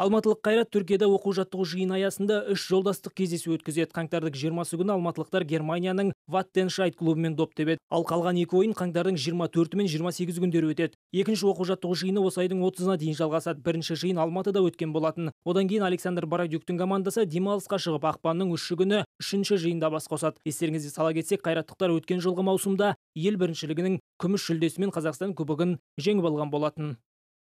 алматылық қайрат түркияда оқу жаттығу жиыны аясында үш жолдастық кездесу өткізеді қаңтардың жиырмасы күні алматылықтар германияның ваттеншайт клубымен доп тебеді ал қалған екі ойын қаңтардың жиырма төрті мен жиырма сегізі күндері өтеді екінші оқу жаттығу жиыны осы айдың отызына дейін жалғасады бірінші жиын алматыда өткен болатын одан кейін александр барадюктің командасы демалысқа шығып ақпанның үші күні үшінші жиында бас қосады естеріңізге сала кетсек қайраттықтар өткен жылғы маусымда ел біріншілігінің күміс жүлдесімен қазақстан кубогын жеңіп алған болатын